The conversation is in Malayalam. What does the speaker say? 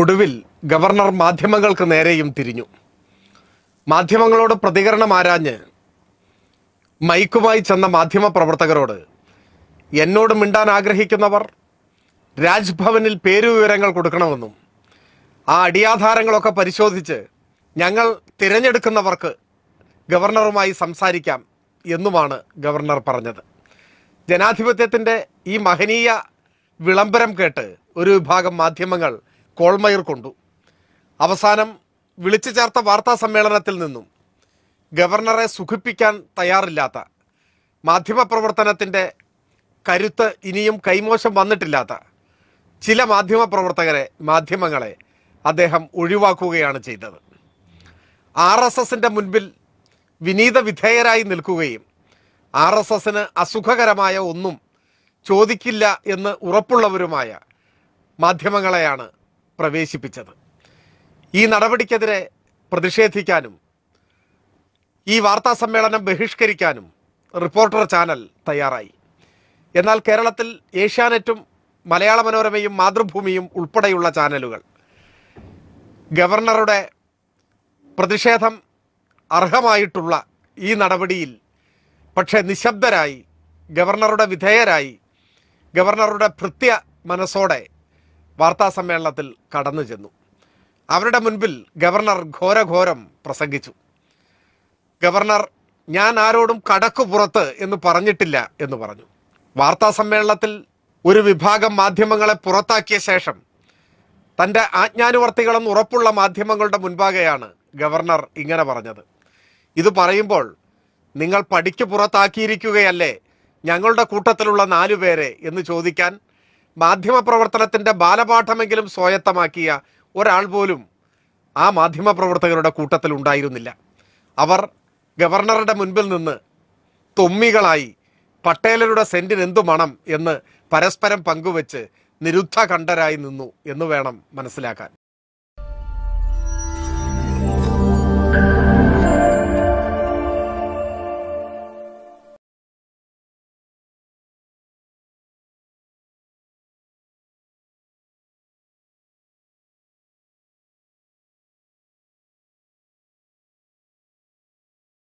ഒടുവിൽ ഗവർണർ മാധ്യമങ്ങൾക്ക് നേരെയും തിരിഞ്ഞു മാധ്യമങ്ങളോട് പ്രതികരണം ആരാഞ്ഞ് മൈക്കുമായി ചെന്ന മാധ്യമ പ്രവർത്തകരോട് എന്നോട് മിണ്ടാൻ ആഗ്രഹിക്കുന്നവർ രാജ്ഭവനിൽ പേരുവിവരങ്ങൾ കൊടുക്കണമെന്നും ആ അടിയാധാരങ്ങളൊക്കെ പരിശോധിച്ച് ഞങ്ങൾ തിരഞ്ഞെടുക്കുന്നവർക്ക് ഗവർണറുമായി സംസാരിക്കാം എന്നുമാണ് ഗവർണർ പറഞ്ഞത് ജനാധിപത്യത്തിൻ്റെ ഈ മഹനീയ വിളംബരം കേട്ട് ഒരു വിഭാഗം മാധ്യമങ്ങൾ കോൾമയർ കൊണ്ടു അവസാനം വിളിച്ചു ചേർത്ത വാർത്താ സമ്മേളനത്തിൽ നിന്നും ഗവർണറെ സുഖിപ്പിക്കാൻ തയ്യാറില്ലാത്ത മാധ്യമപ്രവർത്തനത്തിൻ്റെ കരുത്ത് ഇനിയും കൈമോശം വന്നിട്ടില്ലാത്ത ചില മാധ്യമപ്രവർത്തകരെ മാധ്യമങ്ങളെ അദ്ദേഹം ഒഴിവാക്കുകയാണ് ചെയ്തത് ആർ എസ് എസിൻ്റെ മുൻപിൽ വിനീത വിധേയരായി നിൽക്കുകയും ആർ എസ് എസിന് അസുഖകരമായ ഒന്നും ചോദിക്കില്ല എന്ന് ഉറപ്പുള്ളവരുമായ മാധ്യമങ്ങളെയാണ് പ്രവേശിപ്പിച്ചത് ഈ നടപടിക്കെതിരെ പ്രതിഷേധിക്കാനും ഈ വാർത്താ സമ്മേളനം ബഹിഷ്കരിക്കാനും റിപ്പോർട്ടർ ചാനൽ തയ്യാറായി എന്നാൽ കേരളത്തിൽ ഏഷ്യാനെറ്റും മലയാള മനോരമയും മാതൃഭൂമിയും ഉൾപ്പെടെയുള്ള ചാനലുകൾ ഗവർണറുടെ പ്രതിഷേധം അർഹമായിട്ടുള്ള ഈ നടപടിയിൽ പക്ഷേ നിശബ്ദരായി ഗവർണറുടെ വിധേയരായി ഗവർണറുടെ ഭൃത്യ മനസ്സോടെ വാർത്താസമ്മേളനത്തിൽ കടന്നു ചെന്നു അവരുടെ മുൻപിൽ ഗവർണർ ഘോരഘോരം പ്രസംഗിച്ചു ഗവർണർ ഞാൻ ആരോടും കടക്കു പുറത്ത് എന്ന് പറഞ്ഞിട്ടില്ല എന്ന് പറഞ്ഞു വാർത്താസമ്മേളനത്തിൽ ഒരു വിഭാഗം മാധ്യമങ്ങളെ പുറത്താക്കിയ ശേഷം തൻ്റെ ആജ്ഞാനുവർത്തികളെന്ന് ഉറപ്പുള്ള മാധ്യമങ്ങളുടെ മുൻപാകെയാണ് ഗവർണർ ഇങ്ങനെ പറഞ്ഞത് ഇത് പറയുമ്പോൾ നിങ്ങൾ പഠിക്ക് പുറത്താക്കിയിരിക്കുകയല്ലേ ഞങ്ങളുടെ കൂട്ടത്തിലുള്ള നാലു പേരെ എന്ന് ചോദിക്കാൻ മാധ്യമപ്രവർത്തനത്തിൻ്റെ ബാലപാഠമെങ്കിലും സ്വായത്തമാക്കിയ ഒരാൾ പോലും ആ മാധ്യമപ്രവർത്തകരുടെ കൂട്ടത്തിൽ ഉണ്ടായിരുന്നില്ല അവർ ഗവർണറുടെ മുൻപിൽ നിന്ന് തൊമ്മികളായി പട്ടേലരുടെ സെൻറ്റിന് എന്തു മണം എന്ന് പരസ്പരം പങ്കുവെച്ച് നിരുദ്ധ കണ്ഠരായി നിന്നു എന്ന് വേണം മനസ്സിലാക്കാൻ